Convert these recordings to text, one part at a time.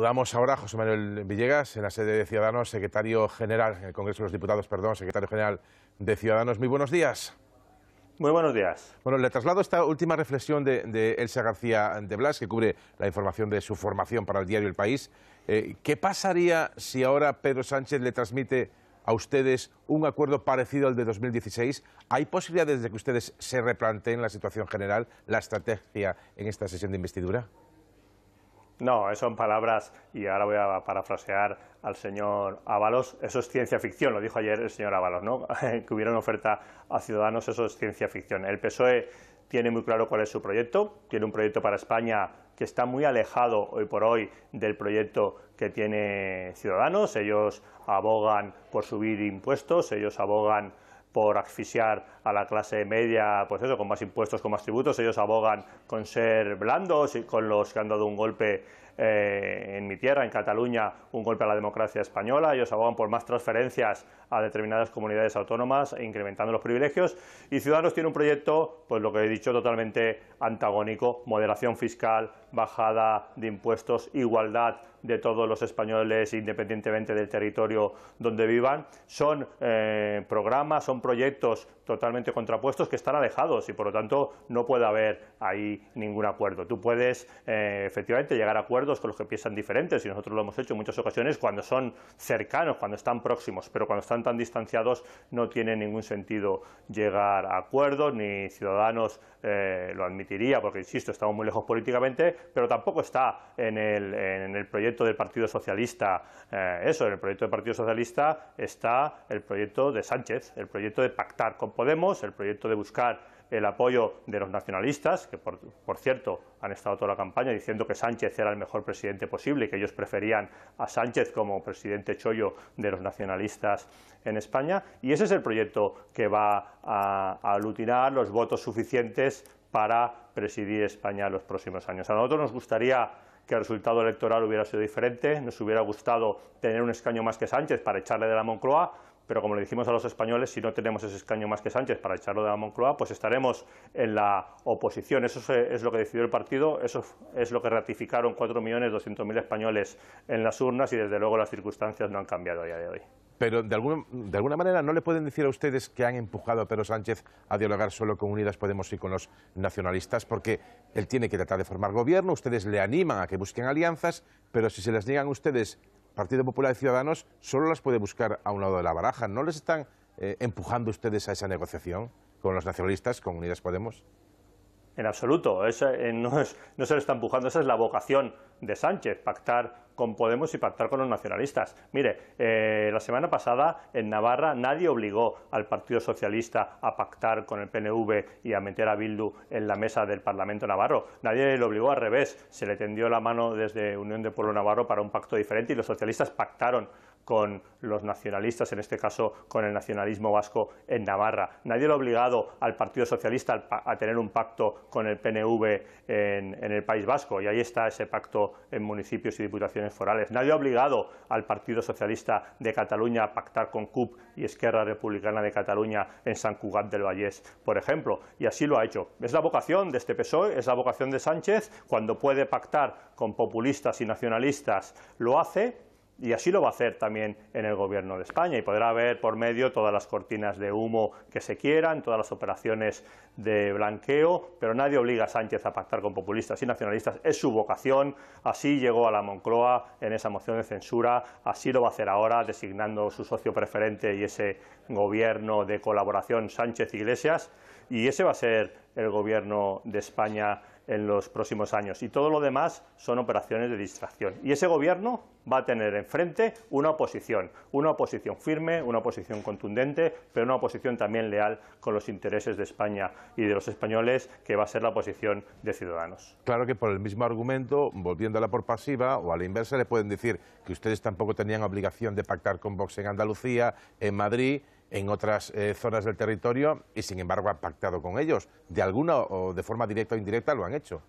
Saludamos ahora a José Manuel Villegas, en la sede de Ciudadanos, secretario general, en el Congreso de los Diputados, perdón, secretario general de Ciudadanos. Muy buenos días. Muy buenos días. Bueno, le traslado esta última reflexión de, Elsa García de Blas, que cubre la información de su formación para el diario El País. Eh, ¿Qué pasaría si ahora Pedro Sánchez le transmite a ustedes un acuerdo parecido al de 2016? ¿Hay posibilidades de que ustedes se replanteen la situación general, la estrategia en esta sesión de investidura? No, eso palabras, y ahora voy a parafrasear al señor Ábalos, eso es ciencia ficción, lo dijo ayer el señor Ábalos, ¿no? que hubiera una oferta a Ciudadanos, eso es ciencia ficción. El PSOE tiene muy claro cuál es su proyecto, tiene un proyecto para España que está muy alejado hoy por hoy del proyecto que tiene Ciudadanos, ellos abogan por subir impuestos, ellos abogan por asfixiar a la clase media, pues eso, con más impuestos, con más tributos. Ellos abogan con ser blandos y con los que han dado un golpe eh, en mi tierra, en Cataluña, un golpe a la democracia española. Ellos abogan por más transferencias a determinadas comunidades autónomas, incrementando los privilegios. Y Ciudadanos tiene un proyecto, pues lo que he dicho, totalmente antagónico, moderación fiscal, bajada de impuestos, igualdad de todos los españoles independientemente del territorio donde vivan. Son eh, programas, son proyectos totalmente contrapuestos que están alejados y por lo tanto no puede haber ahí ningún acuerdo. Tú puedes eh, efectivamente llegar a acuerdos con los que piensan diferentes, y nosotros lo hemos hecho en muchas ocasiones cuando son cercanos, cuando están próximos, pero cuando están tan distanciados no tiene ningún sentido llegar a acuerdos, ni Ciudadanos eh, lo admitiría, porque insisto, estamos muy lejos políticamente, pero tampoco está en el, proyecto del Partido Socialista eh, eso, en el proyecto del Partido Socialista está el proyecto de Sánchez, el proyecto de pactar con Podemos, el proyecto de buscar el apoyo de los nacionalistas, que por, cierto han estado toda la campaña diciendo que Sánchez era el mejor presidente posible y que ellos preferían a Sánchez como presidente chollo de los nacionalistas en España. Y ese es el proyecto que va a, a aglutinar los votos suficientes para presidir España en los próximos años. A nosotros nos gustaría que el resultado electoral hubiera sido diferente, nos hubiera gustado tener un escaño más que Sánchez para echarle de la Moncloa, pero como le dijimos a los españoles, si no tenemos ese escaño más que Sánchez para echarlo de la Moncloa, pues estaremos en la oposición. Eso es lo que decidió el partido, eso es lo que ratificaron 4.200.000 españoles en las urnas y desde luego las circunstancias no han cambiado a día de hoy. Pero de alguna, de alguna manera no le pueden decir a ustedes que han empujado a Pedro Sánchez a dialogar solo con Unidas Podemos y con los nacionalistas, porque él tiene que tratar de formar gobierno, ustedes le animan a que busquen alianzas, pero si se las niegan ustedes Partido Popular y Ciudadanos solo las puede buscar a un lado de la baraja. ¿No les están eh, empujando ustedes a esa negociación con los nacionalistas, con Unidas Podemos? En absoluto, eh, no, se lo está empujando, esa es la vocación de Sánchez, pactar con Podemos y pactar con los nacionalistas. Mire, eh, la semana pasada en Navarra nadie obligó al Partido Socialista a pactar con el PNV y a meter a Bildu en la mesa del Parlamento Navarro. Nadie le obligó al revés. Se le tendió la mano desde Unión de Pueblo Navarro para un pacto diferente y los socialistas pactaron con los nacionalistas, en este caso con el nacionalismo vasco en Navarra. Nadie lo ha obligado al Partido Socialista a tener un pacto con el PNV en, el País Vasco, y ahí está ese pacto en municipios y diputaciones forales. Nadie ha obligado al Partido Socialista de Cataluña a pactar con CUP y Esquerra Republicana de Cataluña en San Cugat del Vallés, por ejemplo, y así lo ha hecho. Es la vocación de este PSOE, es la vocación de Sánchez, cuando puede pactar con populistas y nacionalistas lo hace, y así lo va a hacer también en el Gobierno de España y podrá ver por medio todas las cortinas de humo que se quieran, todas las operaciones de blanqueo, pero nadie obliga a Sánchez a pactar con populistas y nacionalistas. Es su vocación, así llegó a la Moncloa en esa moción de censura, así lo va a hacer ahora designando su socio preferente y ese Gobierno de colaboración Sánchez-Iglesias y ese va a ser el Gobierno de España en los próximos años. Y todo lo demás son operaciones de distracción. Y ese gobierno va a tener enfrente una oposición, una oposición firme, una oposición contundente, pero una oposición también leal con los intereses de España y de los españoles, que va a ser la oposición de Ciudadanos. Claro que por el mismo argumento, volviéndola por pasiva o a la inversa, le pueden decir que ustedes tampoco tenían obligación de pactar con Vox en Andalucía, en Madrid en otras eh, zonas del territorio y sin embargo han pactado con ellos. De alguna o de forma directa o indirecta lo han hecho.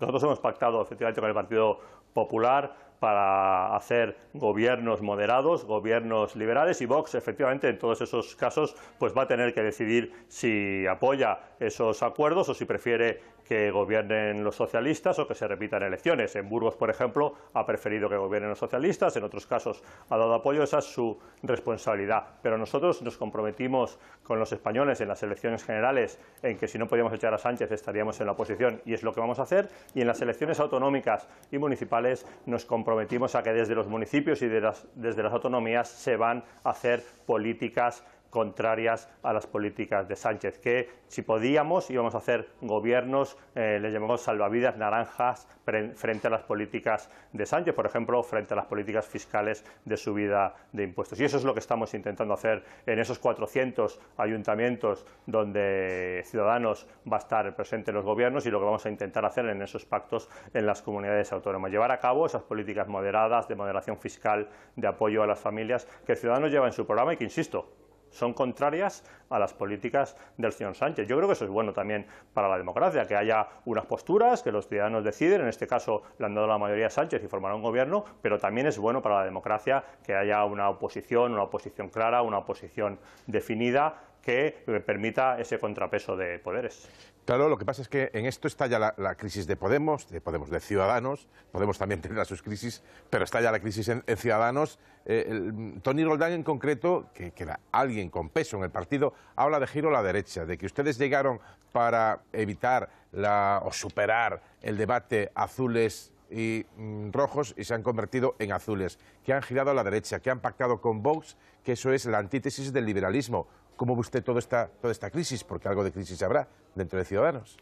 Nosotros hemos pactado efectivamente con el Partido Popular para hacer gobiernos moderados, gobiernos liberales y Vox efectivamente en todos esos casos pues va a tener que decidir si apoya esos acuerdos o si prefiere que gobiernen los socialistas o que se repitan elecciones. En Burgos, por ejemplo, ha preferido que gobiernen los socialistas, en otros casos ha dado apoyo, esa es su responsabilidad. Pero nosotros nos comprometimos con los españoles en las elecciones generales en que si no podíamos echar a Sánchez estaríamos en la oposición y es lo que vamos a hacer. Y en las elecciones autonómicas y municipales nos comprometimos a que desde los municipios y desde las autonomías se van a hacer políticas contrarias a las políticas de Sánchez, que si podíamos íbamos a hacer gobiernos, les eh, le llamamos salvavidas naranjas frente a las políticas de Sánchez, por ejemplo, frente a las políticas fiscales de subida de impuestos. Y eso es lo que estamos intentando hacer en esos 400 ayuntamientos donde Ciudadanos va a estar presente en los gobiernos y lo que vamos a intentar hacer en esos pactos en las comunidades autónomas. Llevar a cabo esas políticas moderadas de moderación fiscal, de apoyo a las familias que el ciudadano lleva en su programa y que, insisto, son contrarias a las políticas del señor Sánchez. Yo creo que eso es bueno también para la democracia, que haya unas posturas que los ciudadanos deciden, en este caso le han dado la mayoría a Sánchez y formará un gobierno, pero también es bueno para la democracia que haya una oposición, una oposición clara, una oposición definida que permita ese contrapeso de poderes. Claro, lo que pasa es que en esto está ya la, crisis de Podemos, de Podemos de Ciudadanos, Podemos también a sus crisis, pero está ya la crisis en, Ciudadanos. Eh, Tony Roldán en concreto, que, era alguien con peso en el partido, habla de giro a la derecha, de que ustedes llegaron para evitar o superar el debate azules y mm, rojos y se han convertido en azules, que han girado a la derecha, que han pactado con Vox, que eso es la antítesis del liberalismo. ¿Cómo ve usted toda esta, toda esta crisis? Porque algo de crisis habrá dentro de Ciudadanos.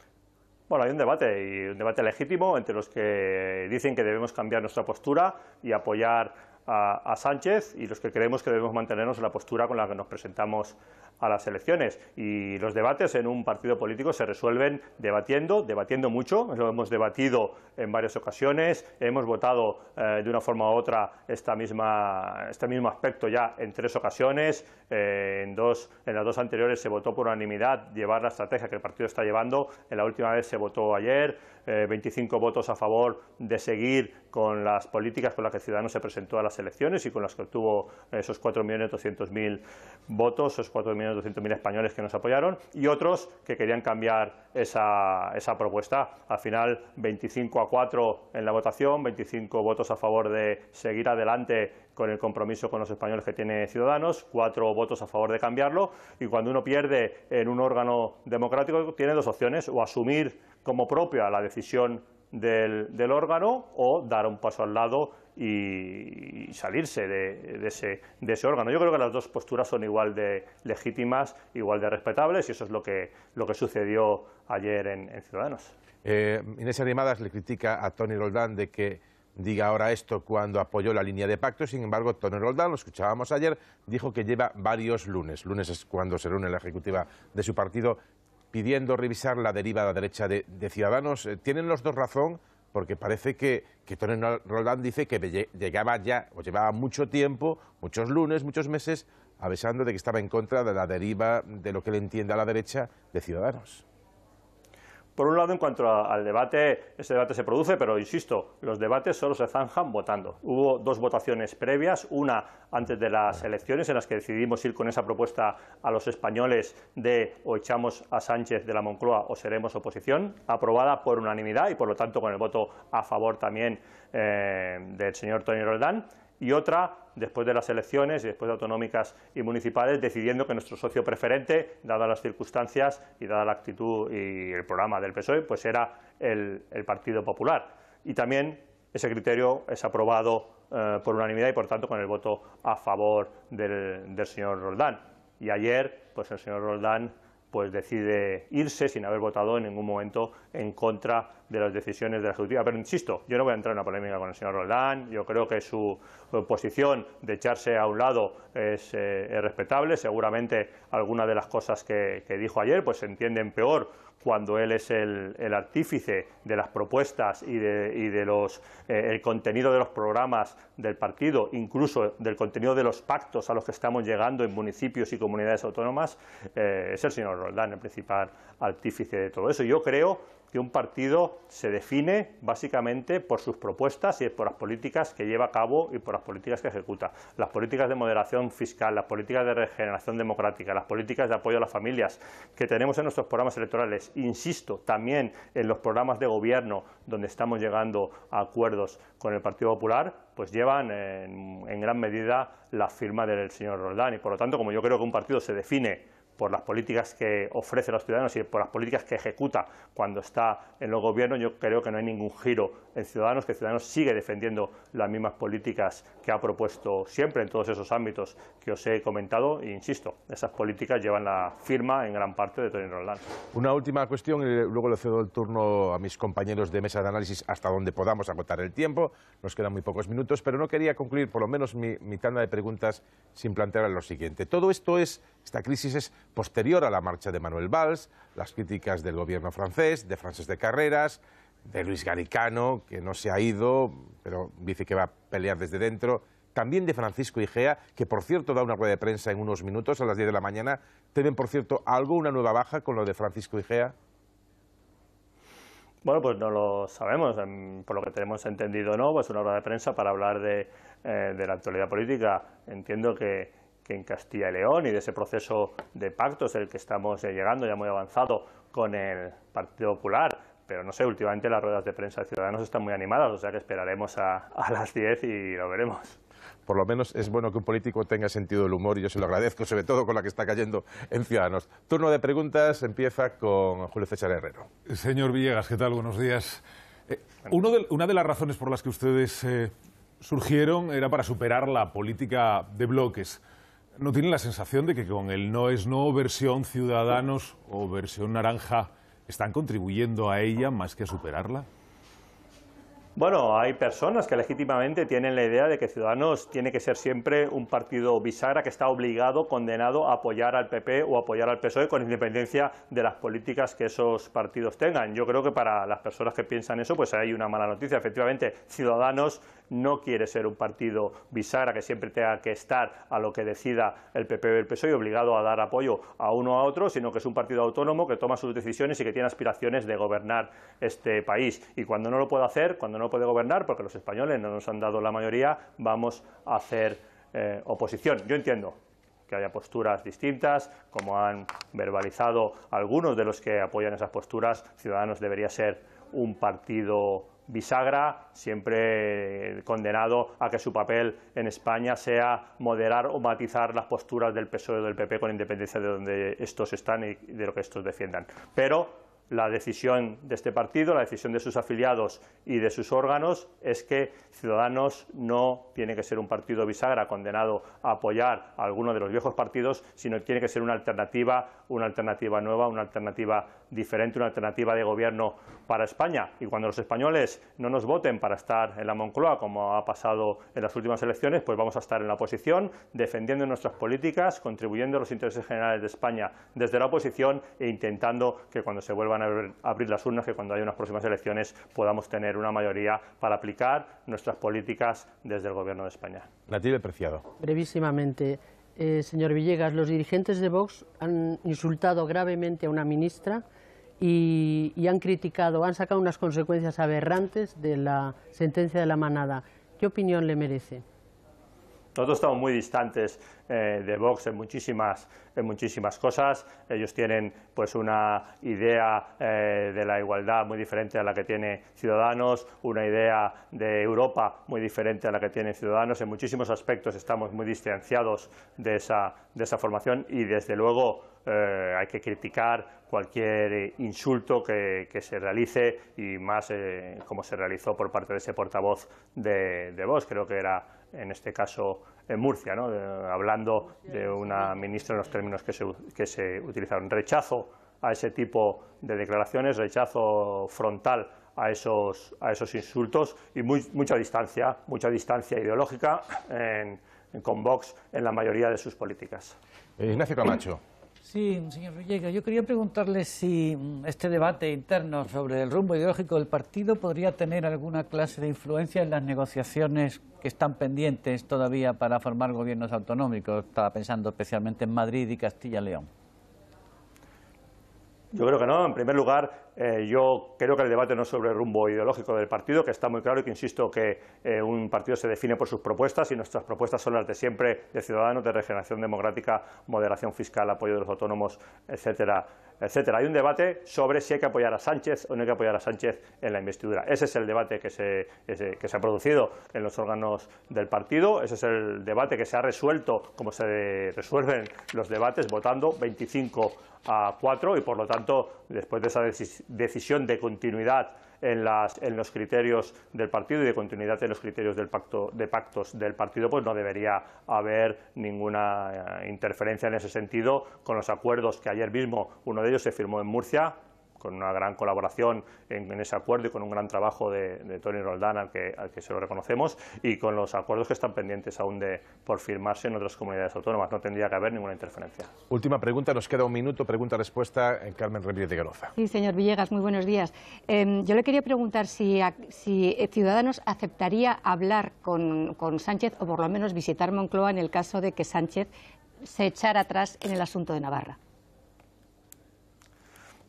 Bueno, hay un debate, y un debate legítimo entre los que dicen que debemos cambiar nuestra postura y apoyar a, a Sánchez y los que creemos que debemos mantenernos en la postura con la que nos presentamos a las elecciones y los debates en un partido político se resuelven debatiendo, debatiendo mucho, lo hemos debatido en varias ocasiones, hemos votado eh, de una forma u otra esta misma, este mismo aspecto ya en tres ocasiones, eh, en, dos, en las dos anteriores se votó por unanimidad llevar la estrategia que el partido está llevando, en la última vez se votó ayer, 25 eh, votos a favor de seguir con las políticas con las que Ciudadanos se presentó a las elecciones y con las que obtuvo esos 4.200.000 votos, esos 4.800.000 200.000 españoles que nos apoyaron y otros que querían cambiar esa, propuesta. Al final, 25 a 4 en la votación, 25 votos a favor de seguir adelante con el compromiso con los españoles que tiene Ciudadanos, 4 votos a favor de cambiarlo y cuando uno pierde en un órgano democrático tiene dos opciones, o asumir como propia la decisión del, del órgano o dar un paso al lado y, salirse de, ese, órgano. Yo creo que las dos posturas son igual de legítimas, igual de respetables, y eso es lo que, lo que sucedió ayer en, Ciudadanos. Eh, Inés Animadas le critica a Tony Roldán de que diga ahora esto cuando apoyó la línea de pacto, sin embargo, Tony Roldán, lo escuchábamos ayer, dijo que lleva varios lunes, lunes es cuando se reúne la ejecutiva de su partido, pidiendo revisar la deriva a la derecha de Ciudadanos. Eh, ¿Tienen los dos razón? porque parece que, que Tony Roldán dice que llegaba ya, o llevaba mucho tiempo, muchos lunes, muchos meses, avisando de que estaba en contra de la deriva de lo que le entiende a la derecha de Ciudadanos. Por un lado, en cuanto al debate, ese debate se produce, pero insisto, los debates solo se zanjan votando. Hubo dos votaciones previas, una antes de las elecciones en las que decidimos ir con esa propuesta a los españoles de o echamos a Sánchez de la Moncloa o seremos oposición, aprobada por unanimidad y por lo tanto con el voto a favor también eh, del señor Tony Roldán y otra después de las elecciones y después de autonómicas y municipales, decidiendo que nuestro socio preferente, dadas las circunstancias y dada la actitud y el programa del PSOE, pues era el, Partido Popular. Y también ese criterio es aprobado eh, por unanimidad y, por tanto, con el voto a favor del, del señor Roldán. Y ayer, pues el señor Roldán pues decide irse sin haber votado en ningún momento en contra de las decisiones de la Ejecutiva. Pero insisto, yo no voy a entrar en una polémica con el señor Roldán, yo creo que su eh, posición de echarse a un lado eh, es, respetable, seguramente algunas de las cosas que, que dijo ayer pues se entienden peor cuando él es el, artífice de las propuestas y de, los, eh, el contenido de los programas del partido, incluso del contenido de los pactos a los que estamos llegando en municipios y comunidades autónomas, eh, es el señor Roldán el principal artífice de todo eso. Yo creo un partido se define básicamente por sus propuestas y por las políticas que lleva a cabo y por las políticas que ejecuta. Las políticas de moderación fiscal, las políticas de regeneración democrática, las políticas de apoyo a las familias que tenemos en nuestros programas electorales, insisto, también en los programas de gobierno donde estamos llegando a acuerdos con el Partido Popular, pues llevan en, en gran medida la firma del señor Roldán. Y por lo tanto, como yo creo que un partido se define por las políticas que ofrece a los ciudadanos y por las políticas que ejecuta cuando está en los gobiernos, yo creo que no hay ningún giro en Ciudadanos, que Ciudadanos sigue defendiendo las mismas políticas que ha propuesto siempre en todos esos ámbitos que os he comentado. E insisto, esas políticas llevan la firma en gran parte de Tony Roland. Una última cuestión y luego le cedo el turno a mis compañeros de mesa de análisis hasta donde podamos agotar el tiempo. Nos quedan muy pocos minutos, pero no quería concluir por lo menos mi, mi tanda de preguntas sin plantear lo siguiente. Todo esto es, esta crisis es posterior a la marcha de Manuel Valls, las críticas del gobierno francés, de Francés de Carreras, de Luis Garicano, que no se ha ido, pero dice que va a pelear desde dentro, también de Francisco Igea, que por cierto da una rueda de prensa en unos minutos, a las 10 de la mañana. ¿Tienen por cierto, algo, una nueva baja con lo de Francisco Igea? Bueno, pues no lo sabemos. Em, por lo que tenemos entendido, no. Pues una rueda de prensa para hablar de eh, la actualidad política. Entiendo que que en Castilla y León y de ese proceso de pactos el que estamos llegando ya muy avanzado con el Partido Popular, pero no sé, últimamente las ruedas de prensa de Ciudadanos están muy animadas, o sea que esperaremos a, las 10 y lo veremos por lo menos es bueno que un político tenga sentido del humor y yo se lo agradezco, sobre todo con la que está cayendo en Ciudadanos. Turno de preguntas empieza con Julio César Herrero. Señor Villegas, ¿qué tal? Buenos días. Eh, una de las razones por las que ustedes eh, surgieron era para superar la política de bloques. ¿No tienen la sensación de que con el no es no versión ciudadanos o versión naranja están contribuyendo a ella más que a superarla? Bueno, hay personas que legítimamente tienen la idea de que Ciudadanos tiene que ser siempre un partido bisagra que está obligado, condenado a apoyar al PP o apoyar al PSOE con independencia de las políticas que esos partidos tengan. Yo creo que para las personas que piensan eso, pues hay una mala noticia. Efectivamente, Ciudadanos no quiere ser un partido bisagra que siempre tenga que estar a lo que decida el PP o el PSOE obligado a dar apoyo a uno a otro, sino que es un partido autónomo que toma sus decisiones y que tiene aspiraciones de gobernar este país. Y cuando no lo puede hacer, cuando no puede gobernar, porque los españoles no nos han dado la mayoría, vamos a hacer eh, oposición. Yo entiendo que haya posturas distintas, como han verbalizado algunos de los que apoyan esas posturas, Ciudadanos debería ser un partido bisagra, siempre condenado a que su papel en España sea moderar o matizar las posturas del PSOE o del PP con independencia de donde estos están y de lo que estos defiendan. Pero la decisión de este partido, la decisión de sus afiliados y de sus órganos es que Ciudadanos no tiene que ser un partido bisagra condenado a apoyar a alguno de los viejos partidos, sino que tiene que ser una alternativa una alternativa nueva, una alternativa diferente, una alternativa de gobierno para España. Y cuando los españoles no nos voten para estar en la Moncloa, como ha pasado en las últimas elecciones, pues vamos a estar en la oposición, defendiendo nuestras políticas, contribuyendo a los intereses generales de España desde la oposición e intentando que cuando se vuelvan a abrir las urnas, que cuando haya unas próximas elecciones, podamos tener una mayoría para aplicar nuestras políticas desde el Gobierno de España. Preciado. Brevísimamente. Eh, señor Villegas, los dirigentes de Vox han insultado gravemente a una ministra y, y, han criticado, han sacado unas consecuencias aberrantes de la sentencia de la manada. ¿Qué opinión le merece? Nosotros estamos muy distantes eh, de Vox en muchísimas, en muchísimas cosas. Ellos tienen pues una idea eh, de la igualdad muy diferente a la que tiene Ciudadanos, una idea de Europa muy diferente a la que tienen Ciudadanos. En muchísimos aspectos estamos muy distanciados de esa, de esa formación y desde luego eh, hay que criticar cualquier insulto que, se realice y más como se realizó por parte de ese portavoz de, de Vox. Creo que era en este caso en Murcia, hablando de una ministra en los términos que se, que se utilizaron. Rechazo a ese tipo de declaraciones, rechazo frontal a esos, a esos insultos y mucha distancia, mucha distancia ideológica con Vox en la mayoría de sus políticas. Eh, Ignacio Camacho. Sí, señor Villegas, yo quería preguntarle si mm, este debate interno sobre el rumbo ideológico del partido podría tener alguna clase de influencia en las negociaciones que están pendientes todavía para formar gobiernos autonómicos. Estaba pensando especialmente en Madrid y Castilla-León. Yo creo que no. En primer lugar, eh, yo creo que el debate no es sobre el rumbo ideológico del partido, que está muy claro y que insisto que eh, un partido se define por sus propuestas y nuestras propuestas son las de siempre de Ciudadanos, de regeneración democrática, moderación fiscal, apoyo de los autónomos, etcétera, etcétera. Hay un debate sobre si hay que apoyar a Sánchez o no hay que apoyar a Sánchez en la investidura. Ese es el debate que se, que se ha producido en los órganos del partido, ese es el debate que se ha resuelto como se resuelven los debates votando 25 a 4 y por lo tanto después de esa decisión decisión de continuidad en, los criterios del partido y de continuidad en los criterios del pacto, de pactos del partido, pues no debería haber ninguna eh, interferencia en ese sentido con los acuerdos que ayer mismo uno de ellos se firmó en Murcia con una gran colaboración en, ese acuerdo y con un gran trabajo de, Tony Roldán, al que, se lo reconocemos, y con los acuerdos que están pendientes aún de, por firmarse en otras comunidades autónomas. No tendría que haber ninguna interferencia. Última pregunta, nos queda un minuto, pregunta-respuesta en Carmen Ramírez de Garoza. Sí, señor Villegas, muy buenos días. Em, yo le quería preguntar si, eh, Ciudadanos aceptaría hablar con, con Sánchez o por lo menos visitar Moncloa en el caso de que Sánchez se echara atrás en el asunto de Navarra.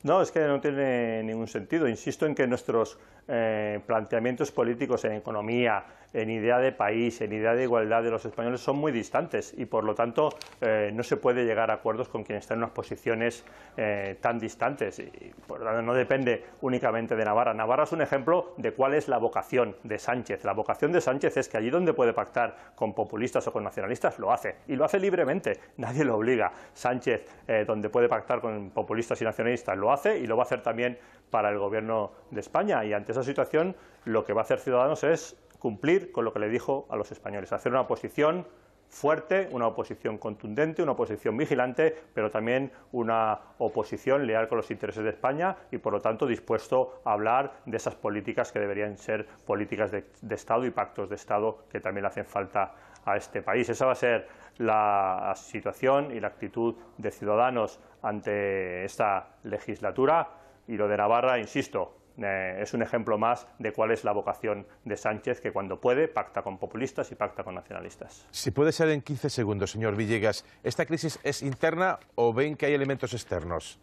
No, es que no tiene ningún sentido. Insisto en que nuestros eh, planteamientos políticos en economía, en idea de país, en idea de igualdad de los españoles son muy distantes y por lo tanto eh, no se puede llegar a acuerdos con quienes están en unas posiciones eh, tan distantes. Y, por lo no depende únicamente de Navarra. Navarra es un ejemplo de cuál es la vocación de Sánchez. La vocación de Sánchez es que allí donde puede pactar con populistas o con nacionalistas lo hace y lo hace libremente. Nadie lo obliga. Sánchez, donde puede pactar con populistas y nacionalistas, lo hace y lo va a hacer también para el gobierno de España. Y antes esa situación, lo que va a hacer Ciudadanos es cumplir con lo que le dijo a los españoles, hacer una oposición fuerte, una oposición contundente, una oposición vigilante, pero también una oposición leal con los intereses de España y, por lo tanto, dispuesto a hablar de esas políticas que deberían ser políticas de, Estado y pactos de Estado que también le hacen falta a este país. Esa va a ser la situación y la actitud de Ciudadanos ante esta legislatura y lo de Navarra, insisto, eh, es un ejemplo más de cuál es la vocación de Sánchez, que cuando puede pacta con populistas y pacta con nacionalistas. Si puede ser en 15 segundos, señor Villegas, ¿esta crisis es interna o ven que hay elementos externos?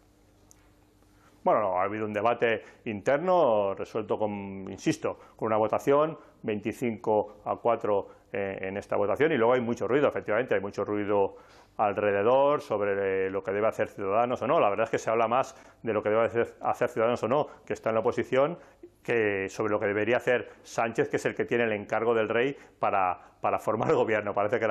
Bueno, ha habido un debate interno resuelto con, insisto, con una votación 25 a 4 eh, en esta votación y luego hay mucho ruido, efectivamente, hay mucho ruido alrededor sobre eh, lo que debe hacer Ciudadanos o no. La verdad es que se habla más de lo que debe hacer, Ciudadanos o no, que está en la oposición, que sobre lo que debería hacer Sánchez, que es el que tiene el encargo del rey para, formar gobierno. Parece que,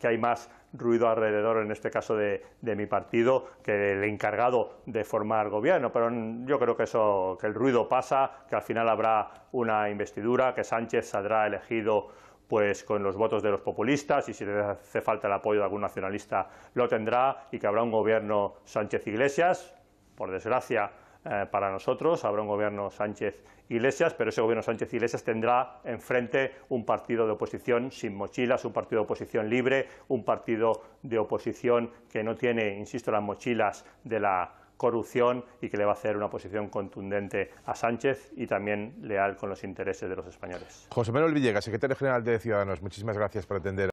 que, hay más ruido alrededor, en este caso de, de, mi partido, que el encargado de formar gobierno. Pero yo creo que, eso, que el ruido pasa, que al final habrá una investidura, que Sánchez saldrá elegido pues con los votos de los populistas y si le hace falta el apoyo de algún nacionalista lo tendrá y que habrá un gobierno Sánchez Iglesias, por desgracia eh, para nosotros, habrá un gobierno Sánchez Iglesias, pero ese gobierno Sánchez Iglesias tendrá enfrente un partido de oposición sin mochilas, un partido de oposición libre, un partido de oposición que no tiene, insisto, las mochilas de la corrupción y que le va a hacer una posición contundente a Sánchez y también leal con los intereses de los españoles. José Manuel Villegas, secretario general de Ciudadanos, muchísimas gracias por atender.